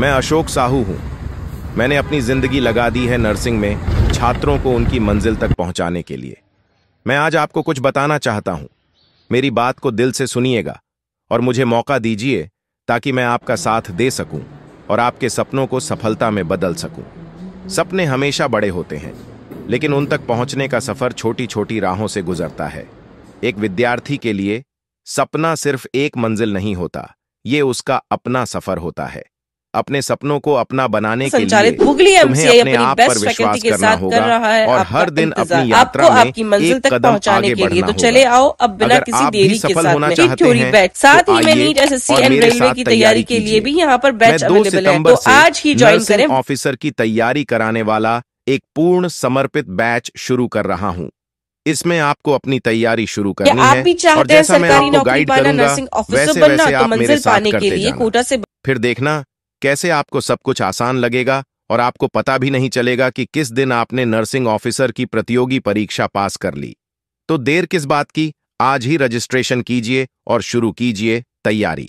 मैं अशोक साहू हूँ मैंने अपनी ज़िंदगी लगा दी है नर्सिंग में छात्रों को उनकी मंजिल तक पहुँचाने के लिए मैं आज आपको कुछ बताना चाहता हूँ मेरी बात को दिल से सुनिएगा और मुझे मौका दीजिए ताकि मैं आपका साथ दे सकूं और आपके सपनों को सफलता में बदल सकूं। सपने हमेशा बड़े होते हैं लेकिन उन तक पहुंचने का सफर छोटी छोटी राहों से गुजरता है एक विद्यार्थी के लिए सपना सिर्फ एक मंजिल नहीं होता ये उसका अपना सफर होता है अपने सपनों को अपना बनाने के लिए तुम्हें अपने आप पर विश्वास करना होगा कर रहा है और हर दिन अपनी यात्रा में आपकी मंजिल तक पहुंचाने के लिए तो चले आओ अब बिना किसी देरी के साथ होना चाहते हैं तो साथ ही मैं NEET S SSC and railway की तैयारी के लिए भी यहाँ पर बैच अवेलेबल है तो आज ही ज्वाइन करें ऑफिसर की तैयारी कराने वाला एक पूर्ण समर्पित बैच शुरू कर रहा हूँ इसमें आपको अपनी तैयारी शुरू करनी है आप भी चाहते और जैसा मैं आपको गाइड करूंगा वैसे वैसे तो आप मेरे साथ करते जाना फिर देखना कैसे आपको सब कुछ आसान लगेगा और आपको पता भी नहीं चलेगा कि किस दिन आपने नर्सिंग ऑफिसर की प्रतियोगी परीक्षा पास कर ली तो देर किस बात की आज ही रजिस्ट्रेशन कीजिए और शुरू कीजिए तैयारी